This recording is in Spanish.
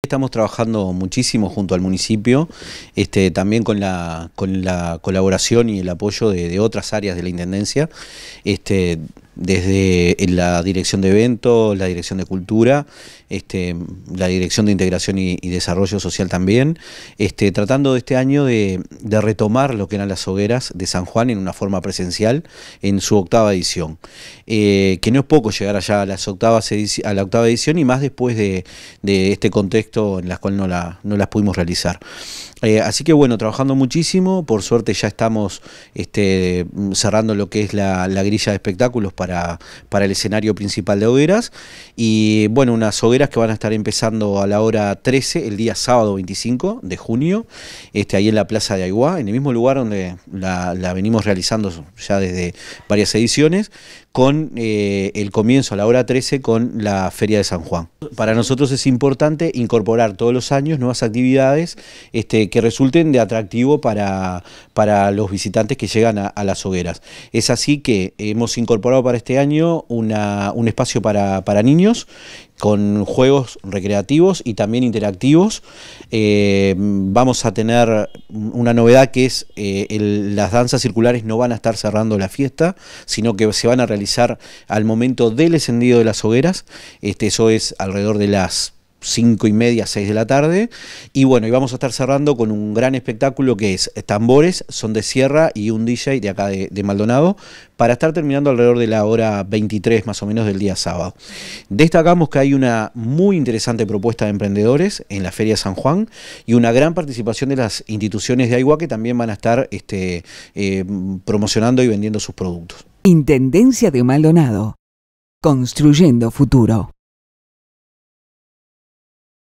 Estamos trabajando muchísimo junto al municipio, este, también con la, con la colaboración y el apoyo de, otras áreas de la Intendencia. Este, desde la dirección de eventos, la dirección de cultura, este, la dirección de integración y, desarrollo social también, este, tratando este año de, retomar lo que eran las hogueras de San Juan en una forma presencial en su octava edición. Eh, que no es poco llegar allá a, las octavas a la octava edición y más después de, este contexto en el cual no, las pudimos realizar. Eh, así que bueno, trabajando muchísimo, por suerte ya estamos este, cerrando lo que es la, la grilla de espectáculos para para, el escenario principal de hogueras. Y bueno, unas hogueras que van a estar empezando a la hora 13, el día sábado 25 de junio, este, ahí en la Plaza de Aiguá, en el mismo lugar donde la, venimos realizando ya desde varias ediciones, con eh, el comienzo a la hora 13 con la Feria de San Juan. Para nosotros es importante incorporar todos los años nuevas actividades este, que resulten de atractivo para, para los visitantes que llegan a, a las hogueras. Es así que hemos incorporado para este año un espacio para, niños con juegos recreativos y también interactivos. Eh, vamos a tener una novedad que es eh, las danzas circulares no van a estar cerrando la fiesta, sino que se van a realizar al momento del encendido de las hogueras. Este, eso es alrededor de las 5 y media, 6 de la tarde. Y bueno, y vamos a estar cerrando con un gran espectáculo que es tambores, son de sierra y un DJ de acá de, Maldonado, para estar terminando alrededor de la hora 23 más o menos del día sábado. Destacamos que hay una muy interesante propuesta de emprendedores en la Feria San Juan y una gran participación de las instituciones de Aigua que también van a estar este, eh, promocionando y vendiendo sus productos. Intendencia de Maldonado, construyendo futuro.